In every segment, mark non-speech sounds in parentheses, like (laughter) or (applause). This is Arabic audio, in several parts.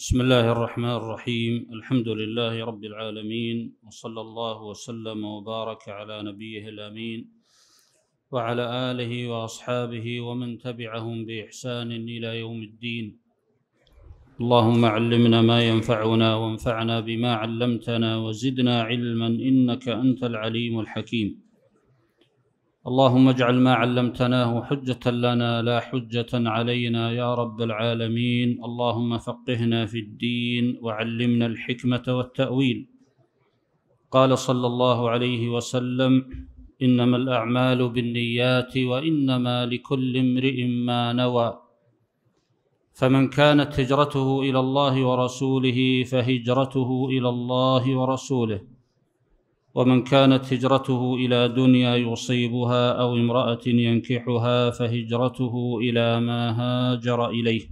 بسم الله الرحمن الرحيم الحمد لله رب العالمين وصلى الله وسلم وبارك على نبيه الامين وعلى اله واصحابه ومن تبعهم باحسان الى يوم الدين اللهم علمنا ما ينفعنا وانفعنا بما علمتنا وزدنا علما انك انت العليم الحكيم اللهم اجعل ما علمتناه حجة لنا لا حجة علينا يا رب العالمين اللهم فقهنا في الدين وعلمنا الحكمة والتأويل قال صلى الله عليه وسلم إنما الأعمال بالنيات وإنما لكل امرئ ما نوى فمن كانت هجرته إلى الله ورسوله فهجرته إلى الله ورسوله ومن كانت هجرته الى دنيا يصيبها او امراه ينكحها فهجرته الى ما هاجر اليه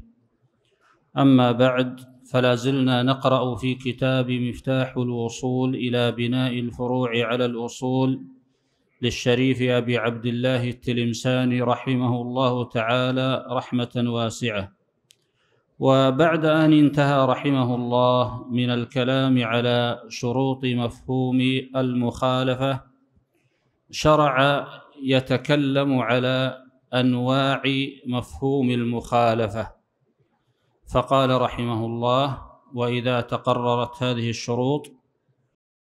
اما بعد فلا زلنا نقرا في كتاب مفتاح الوصول الى بناء الفروع على الاصول للشريف ابي عبد الله التلمساني رحمه الله تعالى رحمه واسعه وبعد أن انتهى رحمه الله من الكلام على شروط مفهوم المخالفة شرع يتكلم على أنواع مفهوم المخالفة فقال رحمه الله وإذا تقررت هذه الشروط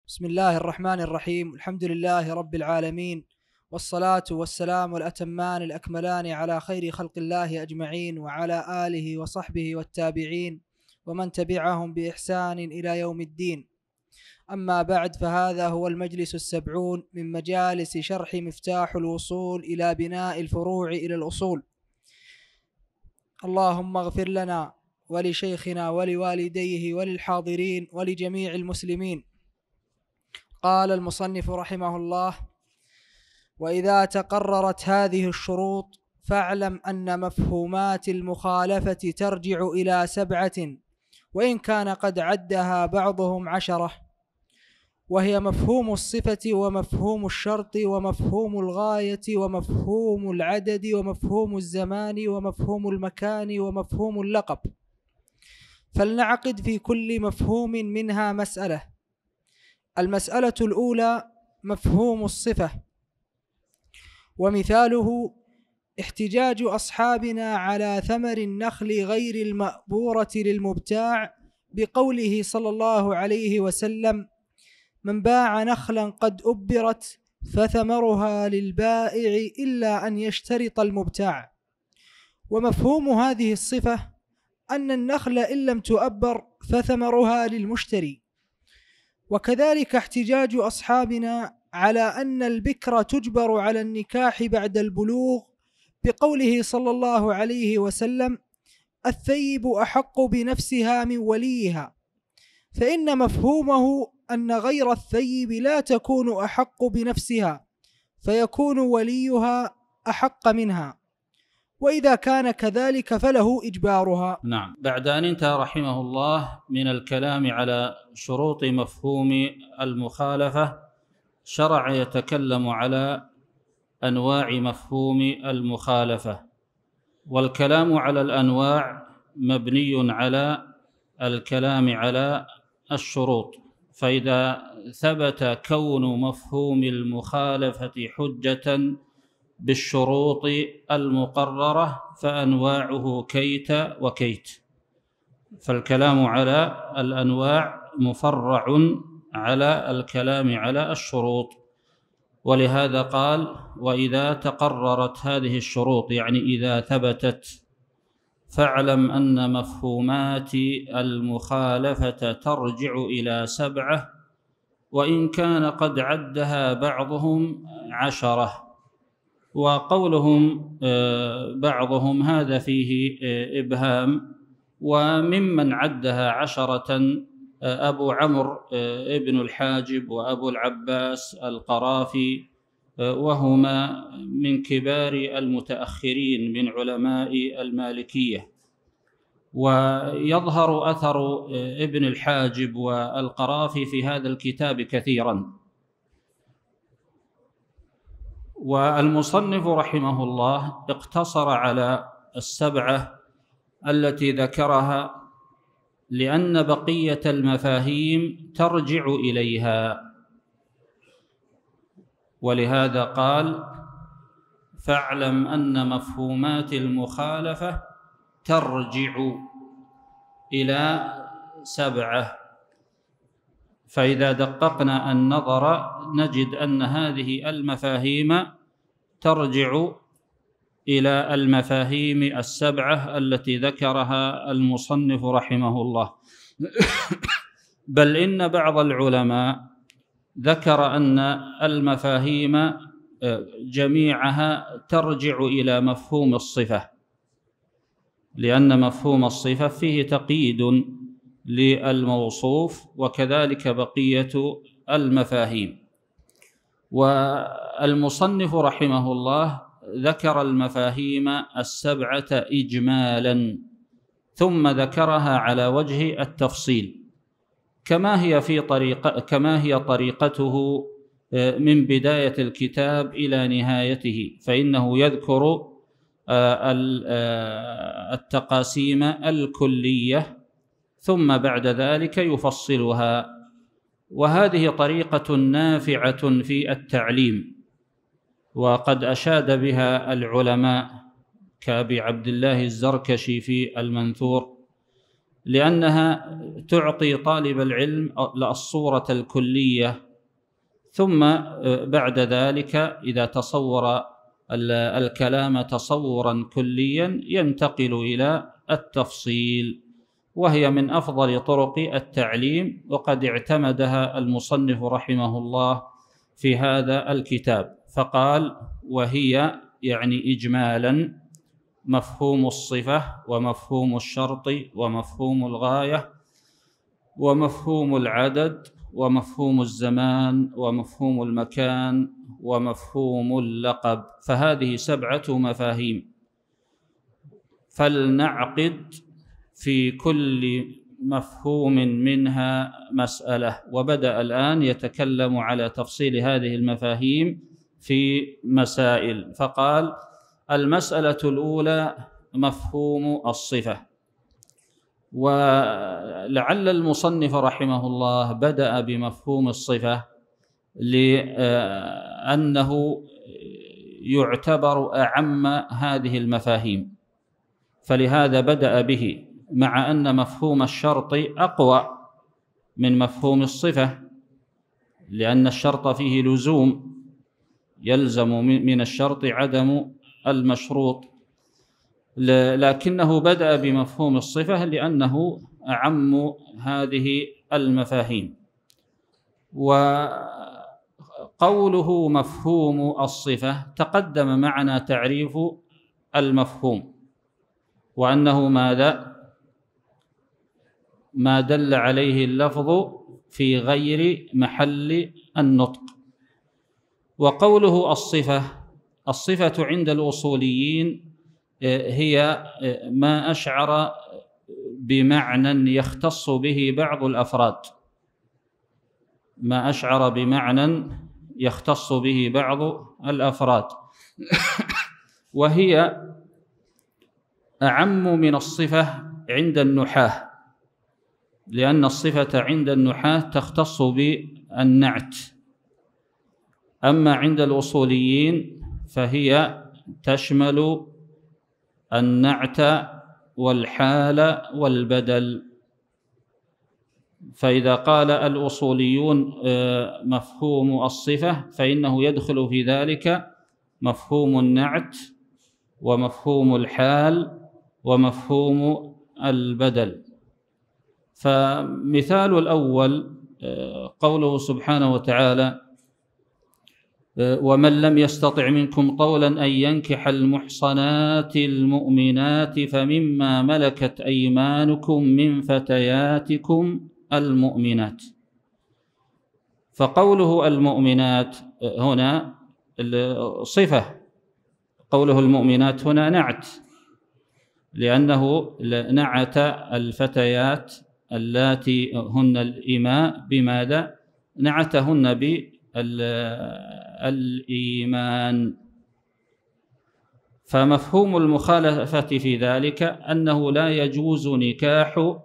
بسم الله الرحمن الرحيم الحمد لله رب العالمين والصلاة والسلام الأتمان الأكملان على خير خلق الله أجمعين وعلى آله وصحبه والتابعين ومن تبعهم بإحسان إلى يوم الدين أما بعد فهذا هو المجلس السبعون من مجالس شرح مفتاح الوصول إلى بناء الفروع إلى الأصول اللهم اغفر لنا ولشيخنا ولوالديه وللحاضرين ولجميع المسلمين قال المصنف رحمه الله واذا تقررت هذه الشروط فاعلم ان مفهومات المخالفه ترجع الى سبعه وان كان قد عدها بعضهم عشره وهي مفهوم الصفه ومفهوم الشرط ومفهوم الغايه ومفهوم العدد ومفهوم الزمان ومفهوم المكان ومفهوم اللقب فلنعقد في كل مفهوم منها مساله المساله الاولى مفهوم الصفه ومثاله احتجاج أصحابنا على ثمر النخل غير المأبورة للمبتاع بقوله صلى الله عليه وسلم من باع نخلا قد أبرت فثمرها للبائع إلا أن يشترط المبتاع ومفهوم هذه الصفة أن النخل إن لم تؤبر فثمرها للمشتري وكذلك احتجاج أصحابنا على ان البكر تجبر على النكاح بعد البلوغ بقوله صلى الله عليه وسلم الثيب احق بنفسها من وليها فان مفهومه ان غير الثيب لا تكون احق بنفسها فيكون وليها احق منها واذا كان كذلك فله اجبارها. نعم، بعد ان انتهى رحمه الله من الكلام على شروط مفهوم المخالفه شرع يتكلم على انواع مفهوم المخالفه والكلام على الانواع مبني على الكلام على الشروط فاذا ثبت كون مفهوم المخالفه حجه بالشروط المقرره فانواعه كيت وكيت فالكلام على الانواع مفرع على الكلام على الشروط ولهذا قال وإذا تقررت هذه الشروط يعني إذا ثبتت فاعلم أن مفهومات المخالفة ترجع إلى سبعة وإن كان قد عدها بعضهم عشرة وقولهم آه، بعضهم هذا فيه آه، إبهام وممن عدها عشرة أبو عمرو آه، ابن الحاجب وأبو العباس القرافي آه، وهما من كبار المتأخرين من علماء المالكية ويظهر أثر آه، ابن الحاجب والقرافي في هذا الكتاب كثيرا والمصنف رحمه الله اقتصر على السبعة التي ذكرها لأن بقية المفاهيم ترجع إليها ولهذا قال فاعلم أن مفهومات المخالفة ترجع إلى سبعة فإذا دققنا النظر نجد أن هذه المفاهيم ترجع الى المفاهيم السبعه التي ذكرها المصنف رحمه الله (coughs) بل ان بعض العلماء ذكر ان المفاهيم آه، جميعها ترجع الى مفهوم الصفه لان مفهوم الصفه فيه تقييد للموصوف وكذلك بقيه المفاهيم والمصنف رحمه الله ذكر المفاهيم السبعه اجمالا ثم ذكرها على وجه التفصيل كما هي في طريقه كما هي طريقته آه، من بدايه الكتاب الى نهايته فانه يذكر آه، آه، التقاسيم الكليه ثم بعد ذلك يفصلها وهذه طريقه نافعه في التعليم وقد أشاد بها العلماء كأبي عبد الله الزركشي في المنثور لأنها تعطي طالب العلم الصورة الكلية ثم بعد ذلك إذا تصور الكلام تصورا كليا ينتقل إلى التفصيل وهي من أفضل طرق التعليم وقد اعتمدها المصنف رحمه الله في هذا الكتاب فقال وهي يعني إجمالا مفهوم الصفة ومفهوم الشرط ومفهوم الغاية ومفهوم العدد ومفهوم الزمان ومفهوم المكان ومفهوم اللقب فهذه سبعة مفاهيم فلنعقد في كل مفهوم منها مسألة وبدأ الآن يتكلم على تفصيل هذه المفاهيم في مسائل فقال المسألة الأولى مفهوم الصفة ولعل المصنف رحمه الله بدأ بمفهوم الصفة لأنه يعتبر أعم هذه المفاهيم فلهذا بدأ به مع أن مفهوم الشرط أقوى من مفهوم الصفة لأن الشرط فيه لزوم يلزم من الشرط عدم المشروط لكنه بدأ بمفهوم الصفة لأنه أعم هذه المفاهيم وقوله مفهوم الصفة تقدم معنا تعريف المفهوم وأنه ماذا ما دل عليه اللفظ في غير محل النطق وقوله الصفة الصفة عند الأصوليين آه، هي آه، ما أشعر بمعنى يختص به بعض الأفراد ما أشعر بمعنى يختص به بعض الأفراد (coughs) وهي أعم من الصفة عند النحاة لأن الصفة عند النحاة تختص بالنعت أما عند الأصوليين فهي تشمل النعت والحال والبدل فإذا قال الأصوليون آه، مفهوم الصفة فإنه يدخل في ذلك مفهوم النعت ومفهوم الحال ومفهوم البدل فمثال الأول آه، قوله سبحانه وتعالى ومن لم يستطع منكم قولا ان ينكح المحصنات المؤمنات فمما ملكت ايمانكم من فتياتكم المؤمنات فقوله المؤمنات هنا صفه قوله المؤمنات هنا نعت لانه نعت الفتيات اللاتي هن الاماء بماذا نعتهن ب الإيمان فمفهوم المخالفة في ذلك أنه لا يجوز نكاح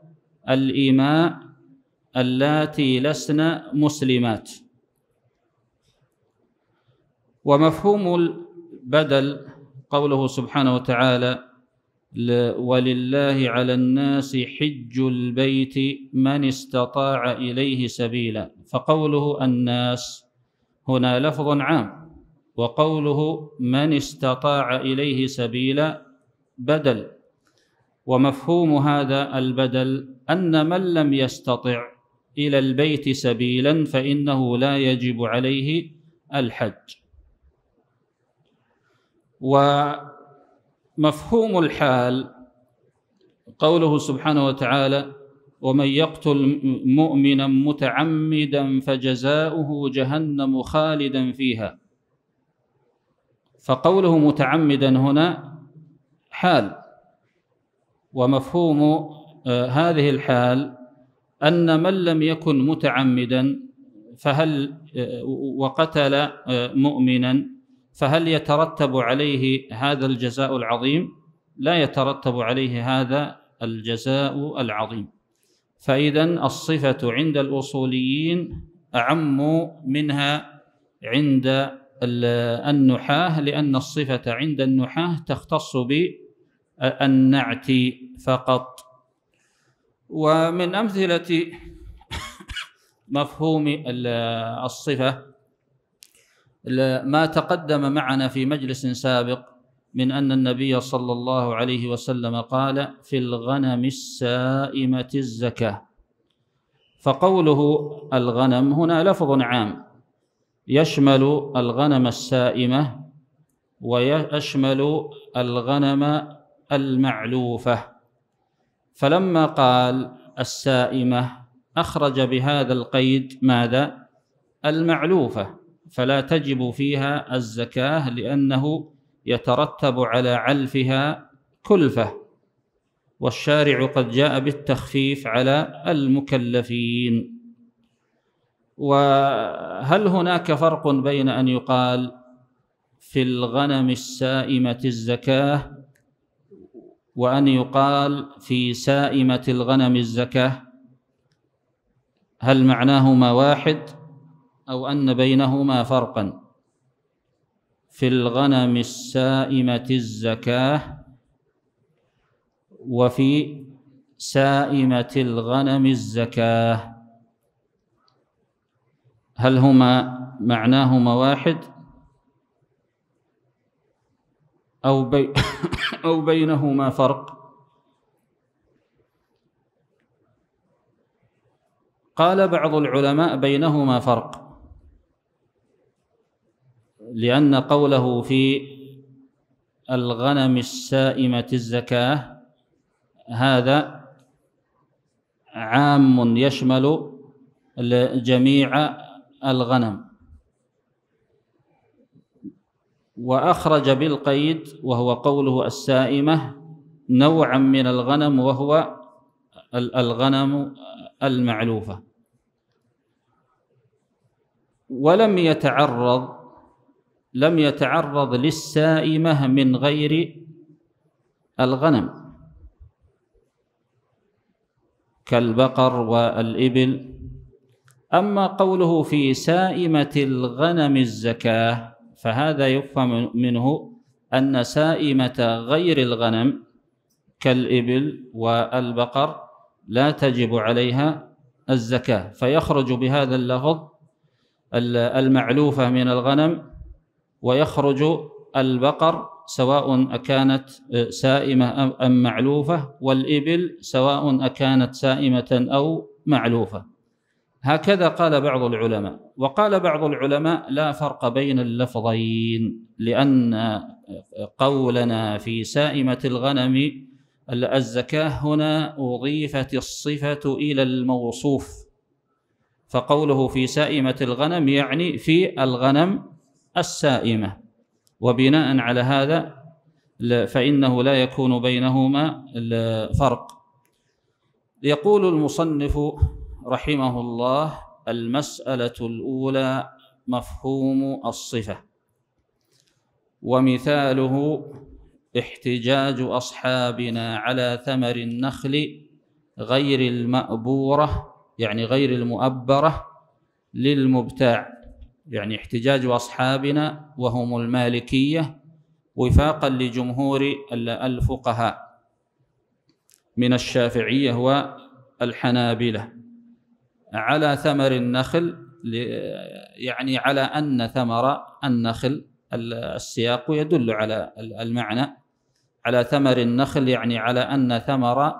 الإيماء اللاتي لسن مسلمات ومفهوم البدل قوله سبحانه وتعالى ولله على الناس حج البيت من استطاع إليه سبيلا فقوله الناس هنا لفظ عام وقوله من استطاع إليه سبيلا بدل ومفهوم هذا البدل أن من لم يستطع إلى البيت سبيلا فإنه لا يجب عليه الحج ومفهوم الحال قوله سبحانه وتعالى ومن يقتل مؤمنا متعمدا فجزاؤه جهنم خالدا فيها فقوله متعمدا هنا حال ومفهوم آه، هذه الحال أن من لم يكن متعمدا فهل آه، وقتل آه، مؤمنا فهل يترتب عليه هذا الجزاء العظيم لا يترتب عليه هذا الجزاء العظيم فإذا الصفة عند الأصوليين أعم منها عند النحاة لأن الصفة عند النحاة تختص بالنعت فقط ومن أمثلة (coughs) مفهوم الصفة ما تقدم معنا في مجلس سابق من أن النبي صلى الله عليه وسلم قال في الغنم السائمة الزكاة فقوله الغنم هنا لفظ عام يشمل الغنم السائمة ويشمل الغنم المعلوفة فلما قال السائمة أخرج بهذا القيد ماذا؟ المعلوفة فلا تجب فيها الزكاة لأنه يترتب على علفها كلفة والشارع قد جاء بالتخفيف على المكلفين وهل هناك فرق بين أن يقال في الغنم السائمة الزكاة وأن يقال في سائمة الغنم الزكاة هل معناهما واحد أو أن بينهما فرقاً في الغنم السائمة الزكاة وفي سائمة الغنم الزكاة هل هما معناهما واحد أو, بي (coughs) أو بينهما فرق قال بعض العلماء بينهما فرق لأن قوله في الغنم السائمة الزكاة هذا عام يشمل جميع الغنم وأخرج بالقيد وهو قوله السائمة نوعا من الغنم وهو الغنم المعلوفة ولم يتعرض لم يتعرض للسائمة من غير الغنم كالبقر والإبل أما قوله في سائمة الغنم الزكاة فهذا يفهم منه أن سائمة غير الغنم كالإبل والبقر لا تجب عليها الزكاة فيخرج بهذا اللفظ المعلوفة من الغنم ويخرج البقر سواء أكانت آه، سائمة أم معلوفة والإبل سواء أكانت سائمة أو معلوفة هكذا قال بعض العلماء وقال بعض العلماء لا فرق بين اللفظين لأن آه، قولنا في سائمة الغنم الزكاة هنا أضيفت الصفة إلى الموصوف فقوله في سائمة الغنم يعني في الغنم السائمة وبناء على هذا فإنه لا يكون بينهما فرق يقول المصنف رحمه الله المسألة الأولى مفهوم الصفة ومثاله احتجاج أصحابنا على ثمر النخل غير المأبورة يعني غير المؤبرة للمبتاع يعني احتجاج أصحابنا وهم المالكية وفاقا لجمهور الفقهاء من الشافعية والحنابلة على ثمر النخل يعني على أن ثمر النخل السياق يدل على المعنى على ثمر النخل يعني على أن ثمر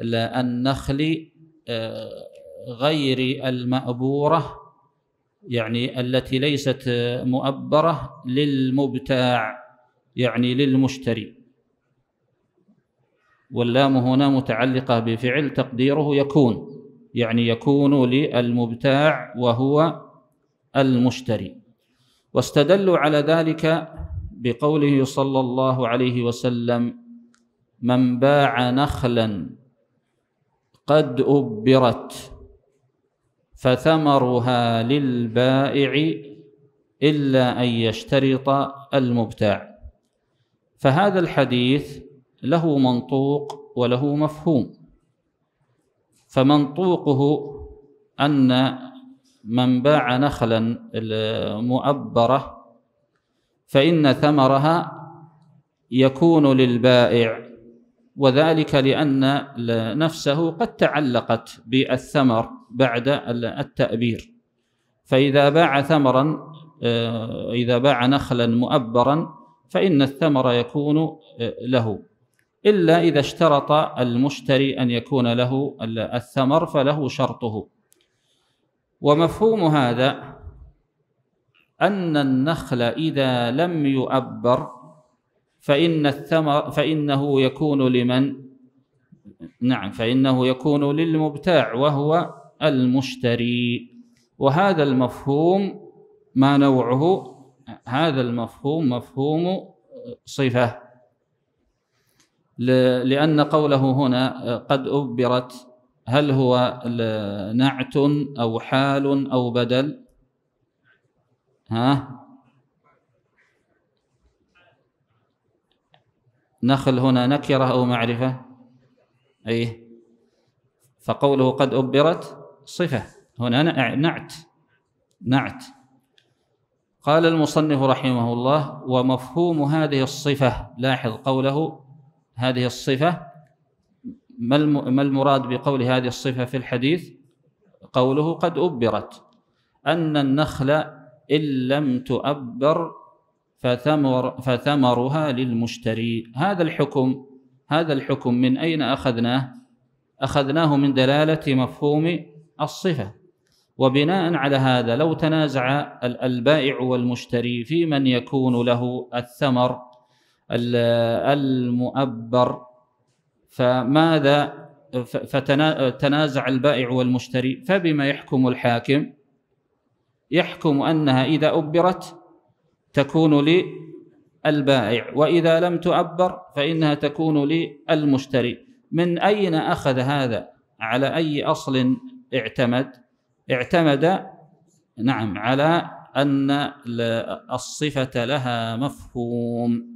النخل آه، غير المأبورة يعني التي ليست مؤبرة للمبتاع يعني للمشتري واللام هنا متعلقة بفعل تقديره يكون يعني يكون للمبتاع وهو المشتري واستدلوا على ذلك بقوله صلى الله عليه وسلم من باع نخلا قد أبرت فثمرها للبائع إلا أن يشترط المبتاع فهذا الحديث له منطوق وله مفهوم فمنطوقه أن من باع نخلا مؤبرة فإن ثمرها يكون للبائع وذلك لأن نفسه قد تعلقت بالثمر بعد التأبير فإذا باع ثمرا آه، إذا باع نخلا مؤبرا فإن الثمر يكون آه، له إلا إذا اشترط المشتري أن يكون له الثمر فله شرطه ومفهوم هذا أن النخل إذا لم يؤبر فإن الثمر فإنه يكون لمن نعم فإنه يكون للمبتاع وهو المشتري وهذا المفهوم ما نوعه هذا المفهوم مفهوم صفة لأن قوله هنا قد أبرت هل هو نعت أو حال أو بدل ها نخل هنا نكرة أو معرفة أي فقوله قد أبرت صفة هنا نعت نعت قال المصنف رحمه الله ومفهوم هذه الصفة لاحظ قوله هذه الصفة ما المراد بقول هذه الصفة في الحديث قوله قد أبرت أن النخل إن لم تؤبر فثمر فثمرها للمشتري هذا الحكم هذا الحكم من أين أخذناه أخذناه من دلالة مفهوم الصفة وبناء على هذا لو تنازع البائع والمشتري في من يكون له الثمر المؤبر فماذا فتنازع البائع والمشتري فبما يحكم الحاكم يحكم أنها إذا أبرت تكون للبائع وإذا لم تعبر فإنها تكون للمشتري من أين أخذ هذا على أي أصل اعتمد اعتمد نعم على أن الصفة لها مفهوم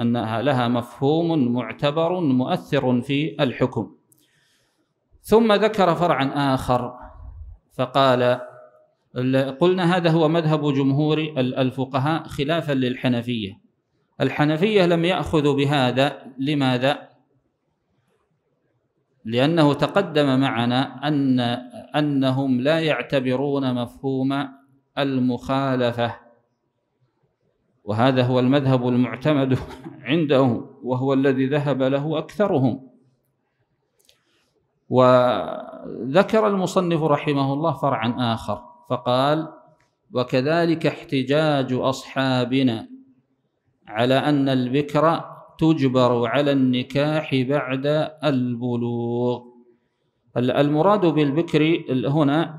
أنها لها مفهوم معتبر مؤثر في الحكم ثم ذكر فرعا آخر فقال قلنا هذا هو مذهب جمهور الفقهاء خلافا للحنفية الحنفية لم يأخذوا بهذا لماذا؟ لأنه تقدم معنا أن أنهم لا يعتبرون مفهوم المخالفة وهذا هو المذهب المعتمد (laughs) عندهم وهو الذي ذهب له أكثرهم وذكر المصنف رحمه الله فرعا آخر فقال وكذلك احتجاج أصحابنا على أن البكر تجبر على النكاح بعد البلوغ المراد بالبكر هنا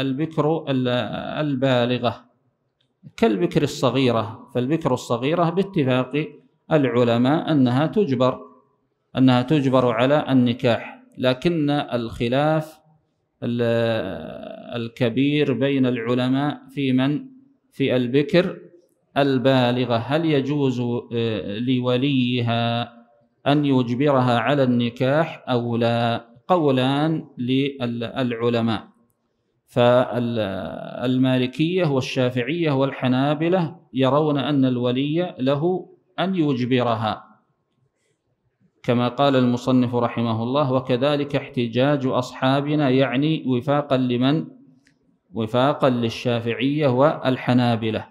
البكر البالغة كالبكر الصغيرة فالبكر الصغيرة باتفاق العلماء أنها تجبر أنها تجبر على النكاح لكن الخلاف الكبير بين العلماء في من في البكر البالغة هل يجوز آه، لوليها أن يجبرها على النكاح أو لا قولان للعلماء فالمالكية والشافعية والحنابلة يرون أن الولي له أن يجبرها كما قال المصنف رحمه الله وكذلك احتجاج أصحابنا يعني وفاقا لمن وفاقا للشافعية والحنابلة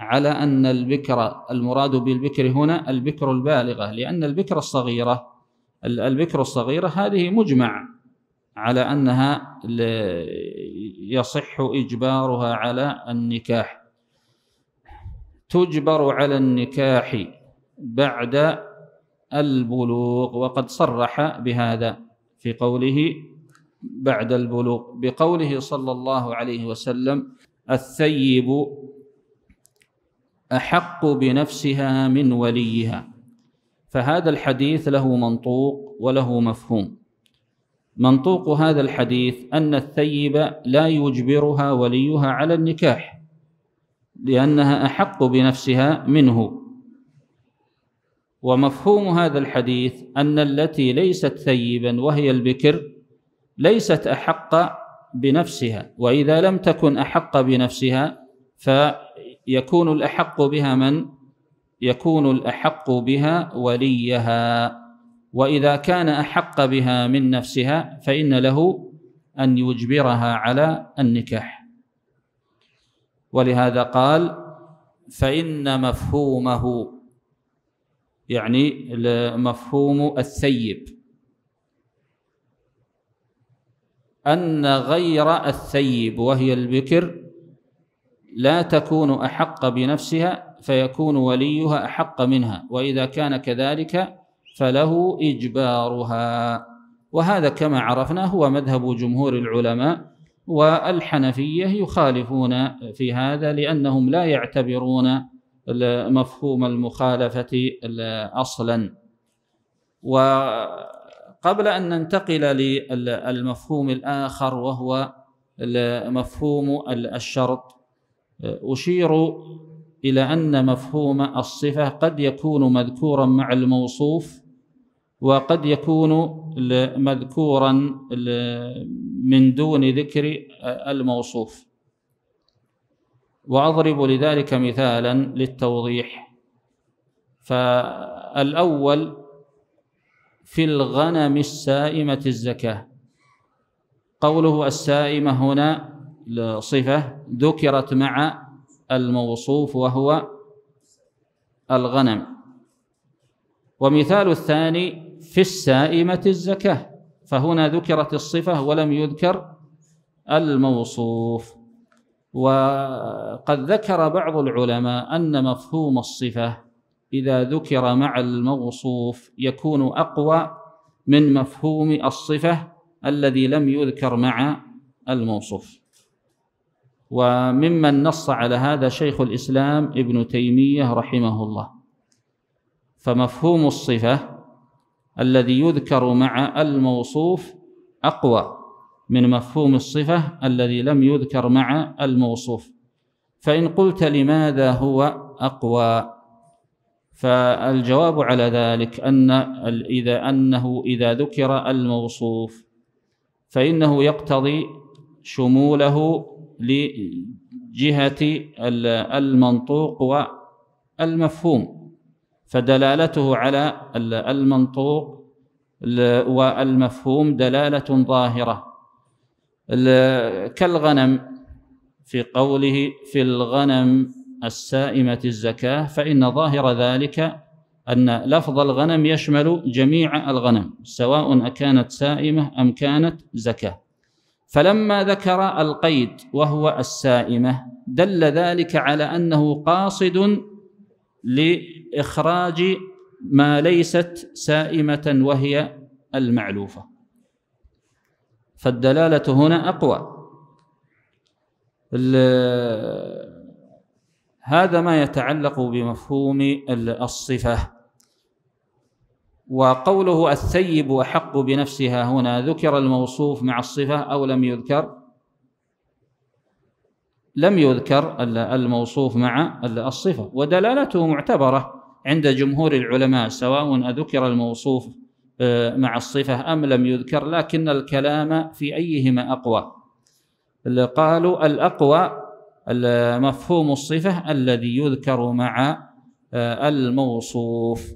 على أن البكر المراد بالبكر هنا البكر البالغة لأن البكر الصغيرة البكر الصغيرة هذه مجمع على أنها يصح إجبارها على النكاح تجبر على النكاح بعد البلوغ وقد صرح بهذا في قوله بعد البلوغ بقوله صلى الله عليه وسلم الثيب أحق بنفسها من وليها فهذا الحديث له منطوق وله مفهوم منطوق هذا الحديث أن الثيب لا يجبرها وليها على النكاح لأنها أحق بنفسها منه ومفهوم هذا الحديث أن التي ليست ثيبا وهي البكر ليست أحق بنفسها وإذا لم تكن أحق بنفسها فيكون الأحق بها من يكون الأحق بها وليها وإذا كان أحق بها من نفسها فإن له أن يجبرها على النكاح ولهذا قال فإن مفهومه يعني مفهوم الثيب أن غير الثيب وهي البكر لا تكون أحق بنفسها فيكون وليها أحق منها وإذا كان كذلك فله إجبارها وهذا كما عرفنا هو مذهب جمهور العلماء والحنفية يخالفون في هذا لأنهم لا يعتبرون مفهوم المخالفة أصلا وقبل أن ننتقل للمفهوم الآخر وهو مفهوم الشرط أشير إلى أن مفهوم الصفة قد يكون مذكورا مع الموصوف وقد يكون مذكورا من دون ذكر الموصوف وأضرب لذلك مثالا للتوضيح فالأول في الغنم السائمة الزكاة قوله السائمة هنا صفة ذكرت مع الموصوف وهو الغنم ومثال الثاني في السائمة الزكاة فهنا ذكرت الصفة ولم يذكر الموصوف وقد ذكر بعض العلماء أن مفهوم الصفة إذا ذكر مع الموصوف يكون أقوى من مفهوم الصفة الذي لم يذكر مع الموصوف وممن نص على هذا شيخ الإسلام ابن تيمية رحمه الله فمفهوم الصفة الذي يذكر مع الموصوف أقوى من مفهوم الصفة الذي لم يذكر مع الموصوف فإن قلت لماذا هو أقوى فالجواب على ذلك أن إذا أنه إذا ذكر الموصوف فإنه يقتضي شموله لجهة المنطوق والمفهوم فدلالته على المنطوق والمفهوم دلالة ظاهرة كالغنم في قوله في الغنم السائمة الزكاة فإن ظاهر ذلك أن لفظ الغنم يشمل جميع الغنم سواء أكانت سائمة أم كانت زكاة فلما ذكر القيد وهو السائمة دل ذلك على أنه قاصد لإخراج ما ليست سائمة وهي المعلوفة فالدلالة هنا أقوى هذا ما يتعلق بمفهوم الصفة وقوله الثيب أحق بنفسها هنا ذكر الموصوف مع الصفة أو لم يذكر لم يذكر الموصوف مع الصفة ودلالته معتبرة عند جمهور العلماء سواء أذكر الموصوف آه، مع الصفة أم لم يذكر لكن الكلام في أيهما أقوى قالوا الأقوى مفهوم الصفة الذي يذكر مع آه، الموصوف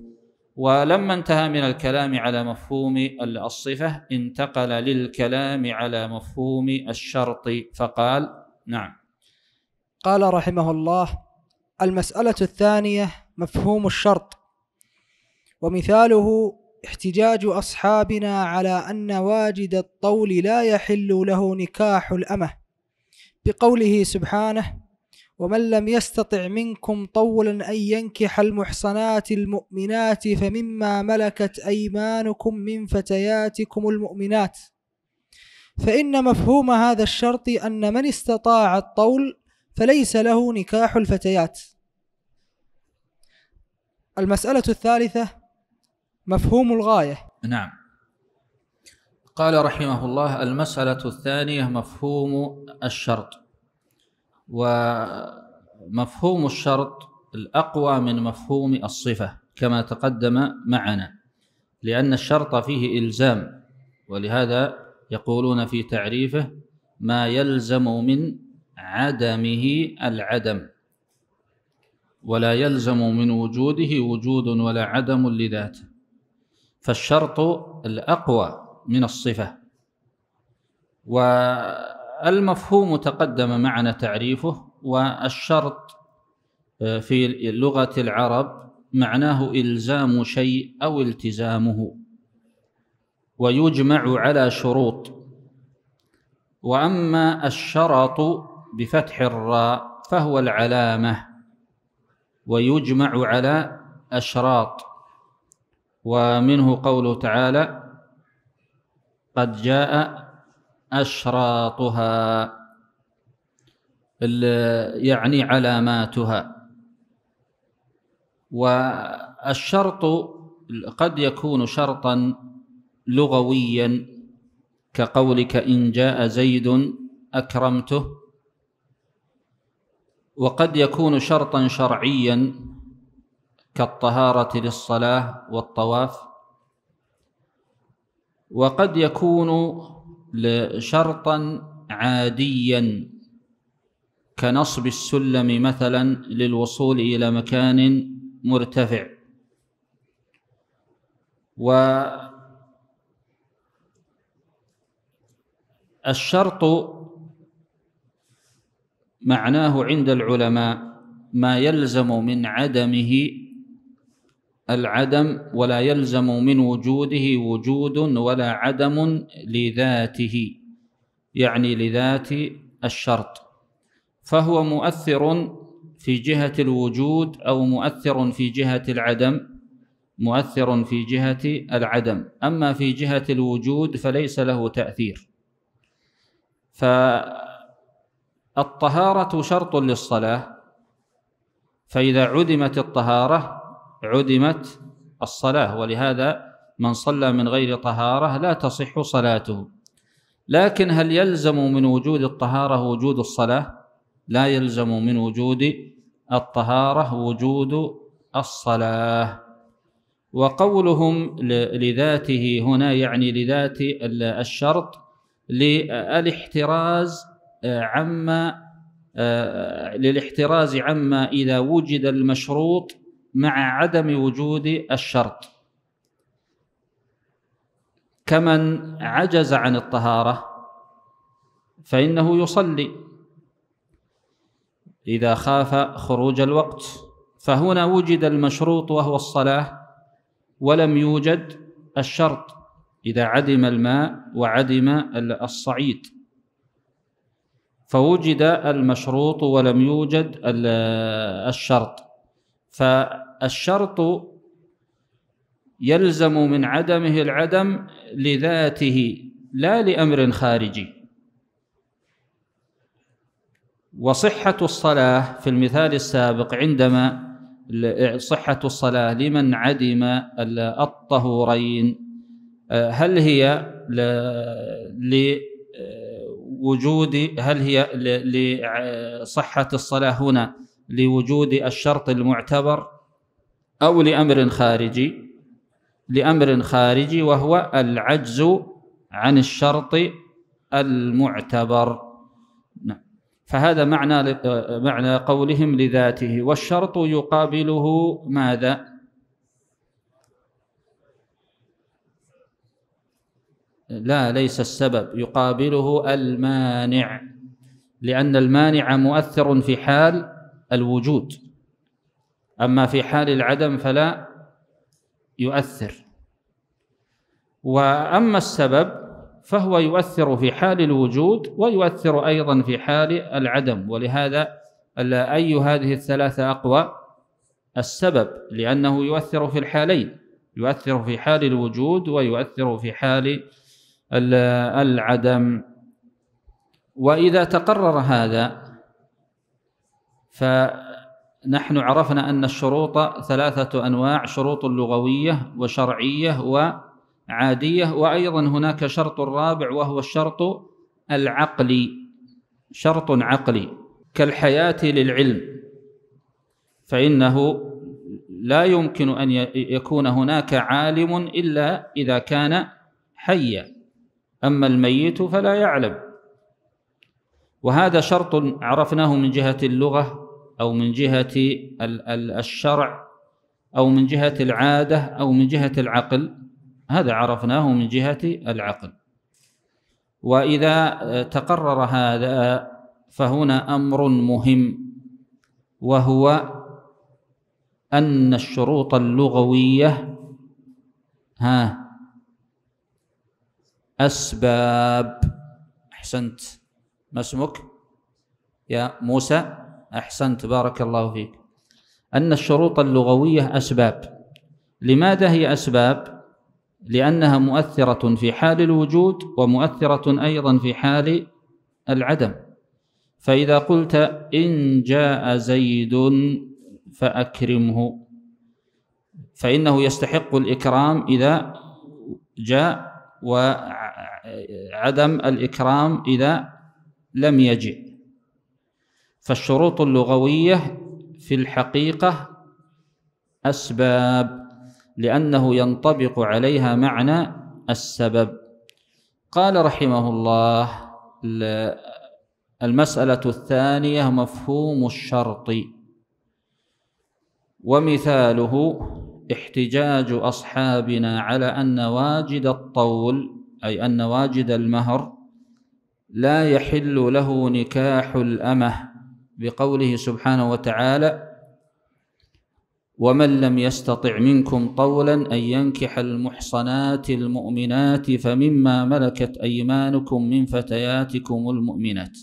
ولما انتهى من الكلام على مفهوم الصفة انتقل للكلام على مفهوم الشرط فقال نعم قال رحمه الله المسألة الثانية مفهوم الشرط ومثاله احتجاج أصحابنا على أن واجد الطول لا يحل له نكاح الأمة بقوله سبحانه ومن لم يستطع منكم طولا أن ينكح المحصنات المؤمنات فمما ملكت أيمانكم من فتياتكم المؤمنات فإن مفهوم هذا الشرط أن من استطاع الطول فليس له نكاح الفتيات المسألة الثالثة مفهوم الغاية نعم قال رحمه الله المسألة الثانية مفهوم الشرط ومفهوم الشرط الأقوى من مفهوم الصفة كما تقدم معنا لأن الشرط فيه إلزام ولهذا يقولون في تعريفه ما يلزم من عدمه العدم ولا يلزم من وجوده وجود ولا عدم لذاته فالشرط الأقوى من الصفة والمفهوم تقدم معنا تعريفه والشرط آه، في لغة العرب معناه إلزام شيء أو التزامه ويجمع على شروط وأما الشرط بفتح الراء فهو العلامة ويجمع على أشراط ومنه قوله تعالى قد جاء أشراطها يعني علاماتها والشرط قد يكون شرطا لغويا كقولك إن جاء زيد أكرمته وقد يكون شرطا شرعيا كالطهارة للصلاة والطواف وقد يكون شرطا عاديا كنصب السلم مثلا للوصول إلى مكان مرتفع و الشرط معناه عند العلماء ما يلزم من عدمه العدم ولا يلزم من وجوده وجود ولا عدم لذاته يعني لذات الشرط فهو مؤثر في جهة الوجود أو مؤثر في جهة العدم مؤثر في جهة العدم أما في جهة الوجود فليس له تأثير فالطهارة شرط للصلاة فإذا عدمت الطهارة عدمت الصلاة ولهذا من صلى من غير طهارة لا تصح صلاته لكن هل يلزم من وجود الطهارة وجود الصلاة لا يلزم من وجود الطهارة وجود الصلاة وقولهم لذاته هنا يعني لذات الشرط للاحتراز آه، عما آه، للاحتراز عما إذا وجد المشروط مع عدم وجود الشرط كمن عجز عن الطهارة فإنه يصلي إذا خاف خروج الوقت فهنا وجد المشروط وهو الصلاة ولم يوجد الشرط إذا عدم الماء وعدم الصعيد فوجد المشروط ولم يوجد الشرط ف الشرط يلزم من عدمه العدم لذاته لا لأمر خارجي وصحة الصلاة في المثال السابق عندما صحة الصلاة لمن عدم الطهورين هل هي لوجود هل هي لصحة الصلاة هنا لوجود الشرط المعتبر أو لأمر خارجي لأمر خارجي وهو العجز عن الشرط المعتبر نعم. فهذا معنى معنى قولهم لذاته والشرط يقابله ماذا لا ليس السبب يقابله المانع لأن المانع مؤثر في حال الوجود أما في حال العدم فلا يؤثر وأما السبب فهو يؤثر في حال الوجود ويؤثر أيضا في حال العدم ولهذا أي هذه الثلاثة أقوى السبب لأنه يؤثر في الحالين يؤثر في حال الوجود ويؤثر في حال العدم وإذا تقرر هذا ف نحن عرفنا أن الشروط ثلاثة أنواع شروط لغوية وشرعية وعادية وأيضا هناك شرط رابع وهو الشرط العقلي شرط عقلي كالحياة للعلم فإنه لا يمكن أن يكون هناك عالم إلا إذا كان حيا أما الميت فلا يعلم وهذا شرط عرفناه من جهة اللغة أو من جهة الشرع أو من جهة العادة أو من جهة العقل هذا عرفناه من جهة العقل وإذا تقرر هذا فهنا أمر مهم وهو أن الشروط اللغوية ها أسباب أحسنت ما اسمك يا موسى أحسنت بارك الله فيك أن الشروط اللغوية أسباب لماذا هي أسباب؟ لأنها مؤثرة في حال الوجود ومؤثرة أيضا في حال العدم فإذا قلت إن جاء زيد فأكرمه فإنه يستحق الإكرام إذا جاء وعدم الإكرام إذا لم يجئ فالشروط اللغوية في الحقيقة أسباب لأنه ينطبق عليها معنى السبب قال رحمه الله المسألة الثانية مفهوم الشرط ومثاله احتجاج أصحابنا على أن واجد الطول أي أن واجد المهر لا يحل له نكاح الأمه بقوله سبحانه وتعالى ومن لم يستطع منكم طولا أن ينكح المحصنات المؤمنات فمما ملكت أيمانكم من فتياتكم المؤمنات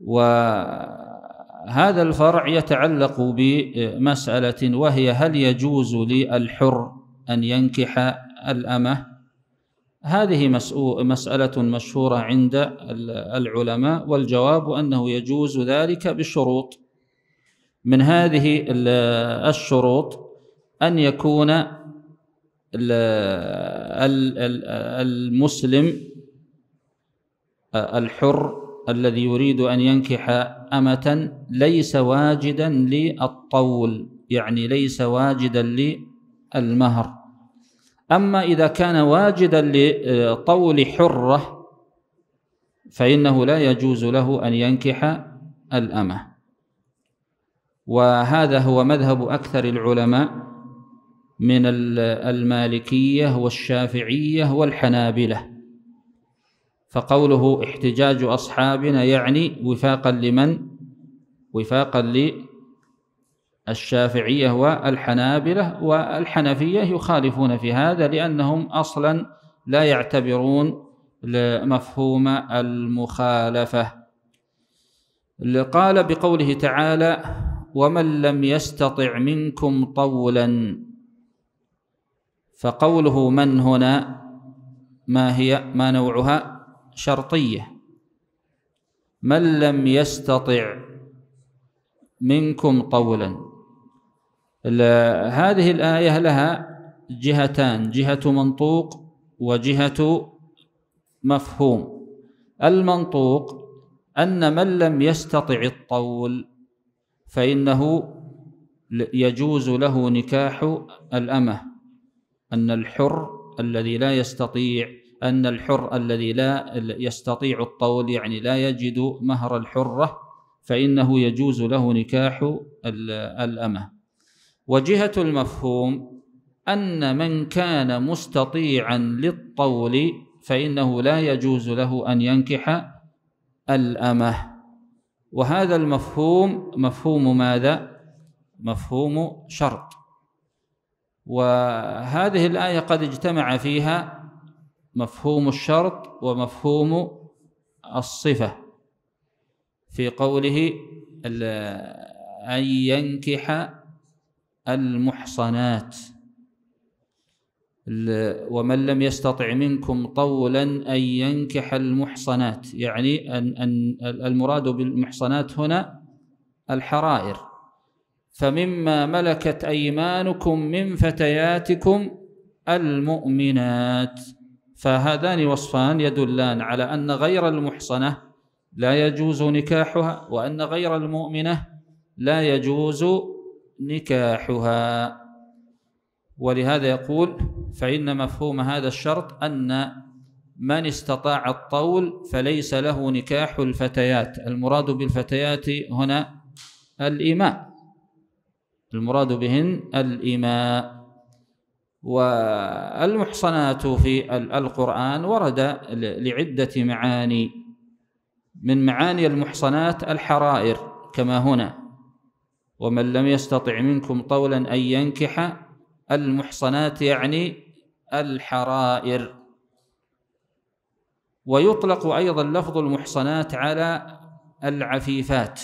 وهذا الفرع يتعلق بمسألة وهي هل يجوز للحر أن ينكح الأمه هذه مسألة مشهورة عند العلماء والجواب أنه يجوز ذلك بشروط من هذه الشروط أن يكون المسلم الحر الذي يريد أن ينكح أمة ليس واجدا للطول يعني ليس واجدا للمهر أما إذا كان واجدا لطول حرة فإنه لا يجوز له أن ينكح الأمة وهذا هو مذهب أكثر العلماء من المالكية والشافعية والحنابلة فقوله احتجاج أصحابنا يعني وفاقا لمن وفاقا الشافعية والحنابلة والحنفية يخالفون في هذا لأنهم أصلا لا يعتبرون مفهوم المخالفة قال بقوله تعالى ومن لم يستطع منكم طولا فقوله من هنا ما هي ما نوعها شرطية من لم يستطع منكم طولا هذه الآية لها جهتان جهة منطوق وجهة مفهوم المنطوق أن من لم يستطع الطول فإنه يجوز له نكاح الأمة أن الحر الذي لا يستطيع أن الحر الذي لا يستطيع الطول يعني لا يجد مهر الحرة فإنه يجوز له نكاح الأمة وجهة المفهوم أن من كان مستطيعا للطول فإنه لا يجوز له أن ينكح الأمة وهذا المفهوم مفهوم ماذا؟ مفهوم شرط وهذه الآية قد اجتمع فيها مفهوم الشرط ومفهوم الصفة في قوله أن ينكح المحصنات ومن لم يستطع منكم طولا أن ينكح المحصنات يعني أن, أن المراد بالمحصنات هنا الحرائر فمما ملكت أيمانكم من فتياتكم المؤمنات فهذان وصفان يدلان على أن غير المحصنة لا يجوز نكاحها وأن غير المؤمنة لا يجوز نكاحها ولهذا يقول فإن مفهوم هذا الشرط أن من استطاع الطول فليس له نكاح الفتيات المراد بالفتيات هنا الإماء المراد بهن الإماء والمحصنات في القرآن ورد لعدة معاني من معاني المحصنات الحرائر كما هنا ومن لم يستطع منكم طولا أن ينكح المحصنات يعني الحرائر ويطلق أيضا لفظ المحصنات على العفيفات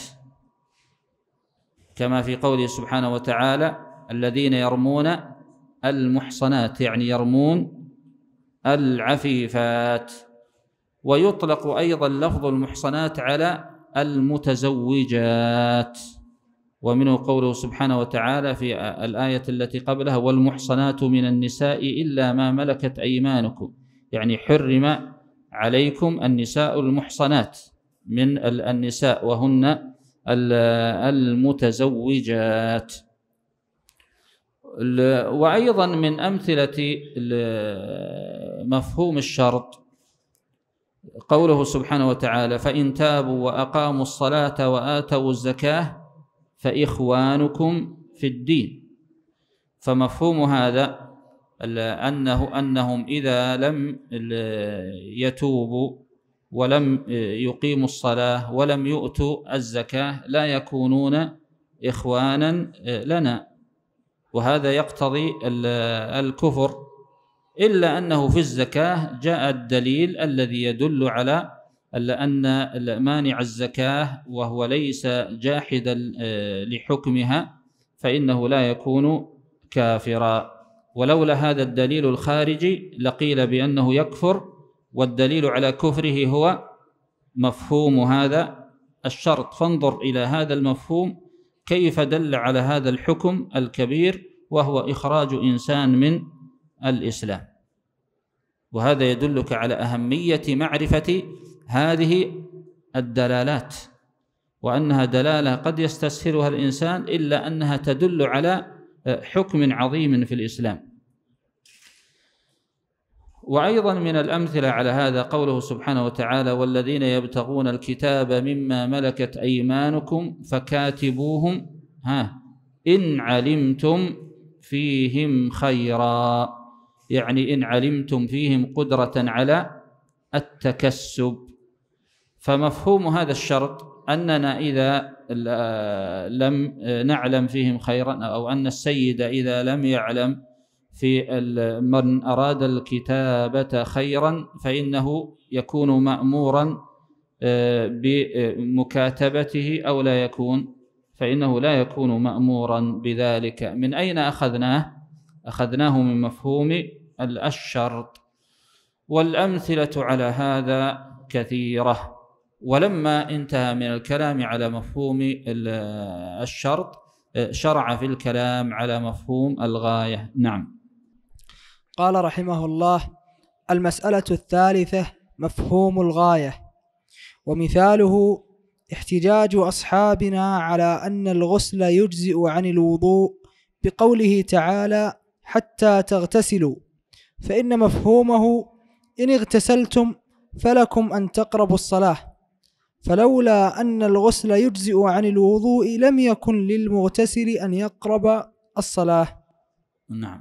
كما في قوله سبحانه وتعالى الذين يرمون المحصنات يعني يرمون العفيفات ويطلق أيضا لفظ المحصنات على المتزوجات ومنه قوله سبحانه وتعالى في الآية التي قبلها والمحصنات من النساء إلا ما ملكت أيمانكم يعني حرم عليكم النساء المحصنات من النساء وهن المتزوجات وأيضا من أمثلة مفهوم الشرط قوله سبحانه وتعالى فإن تابوا وأقاموا الصلاة وآتوا الزكاة فإخوانكم في الدين فمفهوم هذا أنه أنهم إذا لم يتوبوا ولم يقيموا الصلاة ولم يؤتوا الزكاة لا يكونون إخوانا لنا وهذا يقتضي الكفر إلا أنه في الزكاة جاء الدليل الذي يدل على أن مانع الزكاة وهو ليس جاحدا آه، لحكمها فإنه لا يكون كافرا ولولا هذا الدليل الخارجي لقيل بأنه يكفر والدليل على كفره هو مفهوم هذا الشرط فانظر إلى هذا المفهوم كيف دل على هذا الحكم الكبير وهو إخراج إنسان من الإسلام وهذا يدلك على أهمية معرفة هذه الدلالات وأنها دلالة قد يستسهلها الإنسان إلا أنها تدل على آه، حكم عظيم في الإسلام وأيضا من الأمثلة على هذا قوله سبحانه وتعالى والذين يبتغون الكتاب مما ملكت أيمانكم فكاتبوهم ها إن علمتم فيهم خيرا يعني إن علمتم فيهم قدرة على التكسب فمفهوم هذا الشرط أننا إذا لم نعلم فيهم خيرا أو أن السيد إذا لم يعلم في من أراد الكتابة خيرا فإنه يكون مأمورا آه، بمكاتبته أو لا يكون فإنه لا يكون مأمورا بذلك من أين أخذناه؟ أخذناه من مفهوم الشرط والأمثلة على هذا كثيرة ولما انتهى من الكلام على مفهوم الشرط شرع في الكلام على مفهوم الغايه نعم قال رحمه الله المساله الثالثه مفهوم الغايه ومثاله احتجاج اصحابنا على ان الغسل يجزئ عن الوضوء بقوله تعالى حتى تغتسلوا فان مفهومه ان اغتسلتم فلكم ان تقربوا الصلاه فلولا أن الغسل يجزئ عن الوضوء لم يكن للمغتسل أن يقرب الصلاة نعم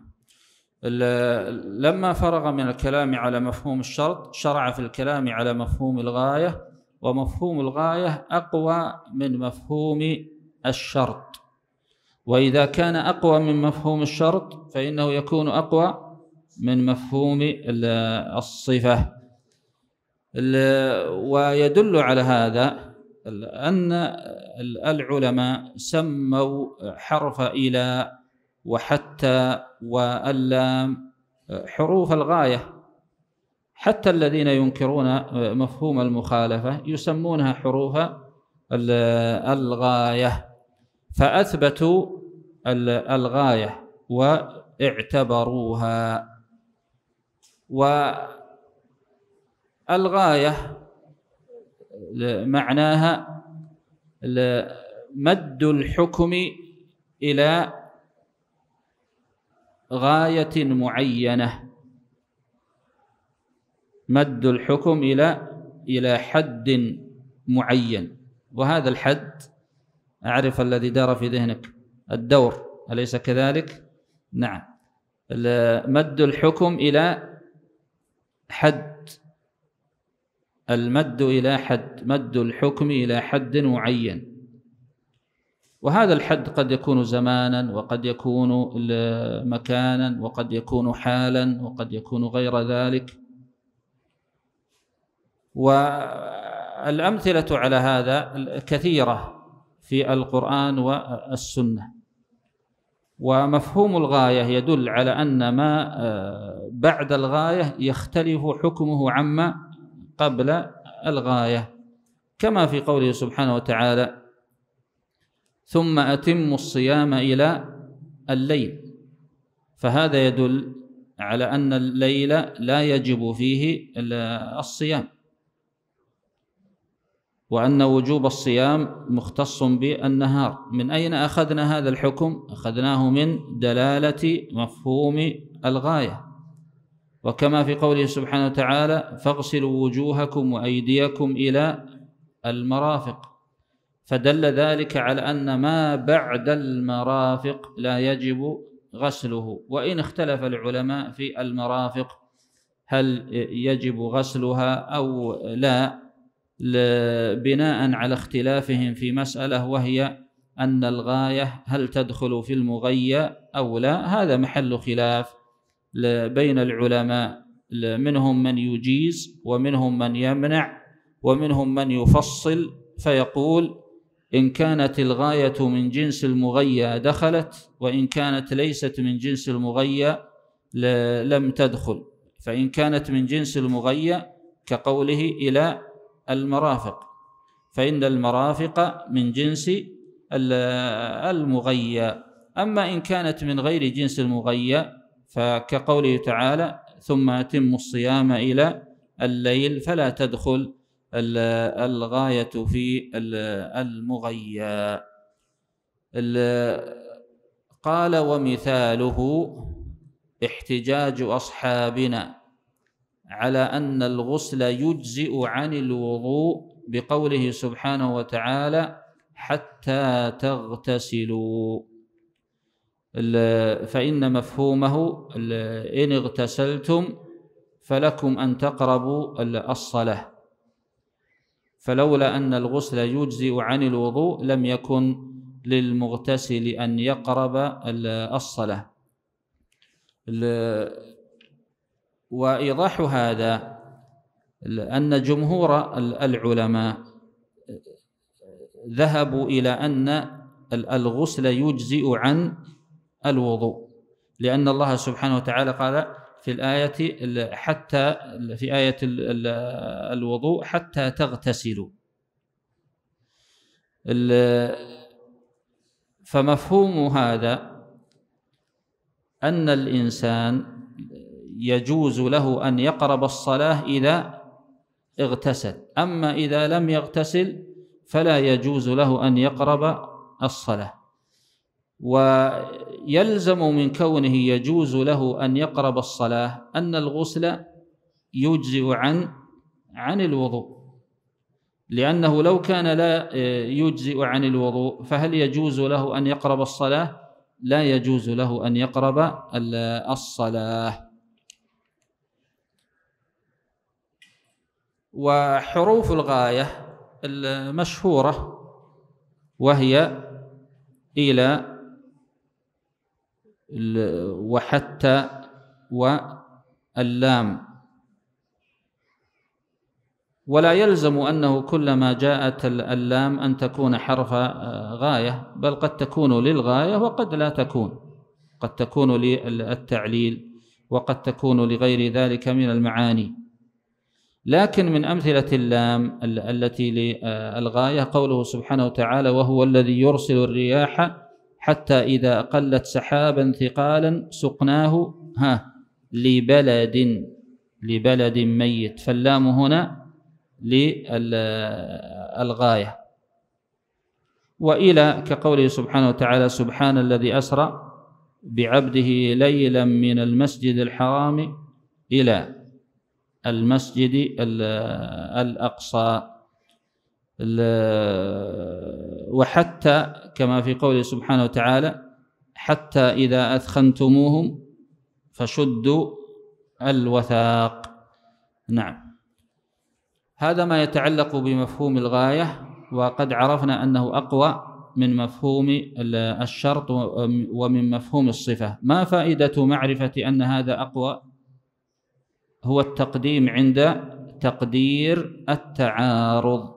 لما فرغ من الكلام على مفهوم الشرط شرع في الكلام على مفهوم الغاية ومفهوم الغاية أقوى من مفهوم الشرط وإذا كان أقوى من مفهوم الشرط فإنه يكون أقوى من مفهوم الصفة ويدل على هذا أن العلماء سموا حرف إلى وحتى واللام حروف الغاية حتى الذين ينكرون مفهوم المخالفة يسمونها حروف الغاية فأثبتوا الغاية واعتبروها و الغاية معناها مد الحكم إلى غاية معينة مد الحكم إلى إلى حد معين وهذا الحد أعرف الذي دار في ذهنك الدور أليس كذلك؟ نعم مد الحكم إلى حد المد إلى حد مد الحكم إلى حد معين وهذا الحد قد يكون زمانا وقد يكون مكانا وقد يكون حالا وقد يكون غير ذلك والأمثلة على هذا كثيرة في القرآن والسنة ومفهوم الغاية يدل على أن ما آه، بعد الغاية يختلف حكمه عما قبل الغاية كما في قوله سبحانه وتعالى ثم أتم الصيام إلى الليل فهذا يدل على أن الليل لا يجب فيه الصيام وأن وجوب الصيام مختص بالنهار من أين أخذنا هذا الحكم؟ أخذناه من دلالة مفهوم الغاية وكما في قوله سبحانه وتعالى فاغسلوا وجوهكم وأيديكم إلى المرافق فدل ذلك على أن ما بعد المرافق لا يجب غسله وإن اختلف العلماء في المرافق هل يجب غسلها أو لا بناء على اختلافهم في مسألة وهي أن الغاية هل تدخل في المغية أو لا هذا محل خلاف بين العلماء منهم من يجيز ومنهم من يمنع ومنهم من يفصل فيقول إن كانت الغاية من جنس المغيى دخلت وإن كانت ليست من جنس المغيى لم تدخل فإن كانت من جنس المغيى كقوله إلى المرافق فإن المرافق من جنس المغيى أما إن كانت من غير جنس المغيى فكقوله تعالى ثم أتم الصيام إلى الليل فلا تدخل الغاية في المغيا قال ومثاله احتجاج أصحابنا على أن الغسل يجزئ عن الوضوء بقوله سبحانه وتعالى حتى تغتسلوا فإن مفهومه إن اغتسلتم فلكم أن تقربوا الصلاة فلولا أن الغسل يجزئ عن الوضوء لم يكن للمغتسل أن يقرب الصلاة وإيضاح هذا أن جمهور العلماء ذهبوا إلى أن الغسل يجزئ عن الوضوء لأن الله سبحانه وتعالى قال في الآية حتى في آية الوضوء حتى تغتسلوا فمفهوم هذا أن الإنسان يجوز له أن يقرب الصلاة إذا اغتسل أما إذا لم يغتسل فلا يجوز له أن يقرب الصلاة و يلزم من كونه يجوز له أن يقرب الصلاة أن الغسل يجزئ عن عن الوضوء لأنه لو كان لا آه، يجزئ عن الوضوء فهل يجوز له أن يقرب الصلاة؟ لا يجوز له أن يقرب الصلاة وحروف الغاية المشهورة وهي إلى وحتى واللام ولا يلزم أنه كلما جاءت اللام أن تكون حرف آه، غاية بل قد تكون للغاية وقد لا تكون قد تكون للتعليل وقد تكون لغير ذلك من المعاني لكن من أمثلة اللام التي للغاية آه، قوله سبحانه وتعالى وهو الذي يرسل الرياح حتى إذا قلت سحابا ثقالا سقناه ها لبلد لبلد ميت فاللام هنا للغاية وإلى كقوله سبحانه وتعالى سبحان الذي أسرى بعبده ليلا من المسجد الحرام إلى المسجد الأقصى وحتى كما في قوله سبحانه وتعالى حتى إذا أثخنتموهم فشدوا الوثاق نعم هذا ما يتعلق بمفهوم الغاية وقد عرفنا أنه أقوى من مفهوم الشرط ومن مفهوم الصفة ما فائدة معرفة أن هذا أقوى هو التقديم عند تقدير التعارض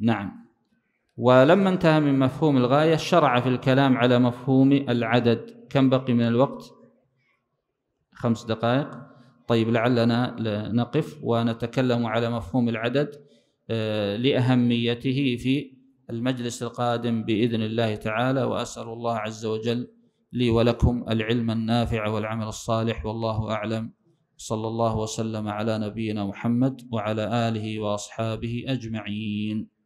نعم ولما انتهى من مفهوم الغاية شرع في الكلام على مفهوم العدد كم بقي من الوقت خمس دقائق طيب لعلنا نقف ونتكلم على مفهوم العدد آه، لأهميته في المجلس القادم بإذن الله تعالى وأسأل الله عز وجل لي ولكم العلم النافع والعمل الصالح والله أعلم صلى الله وسلم على نبينا محمد وعلى آله وأصحابه أجمعين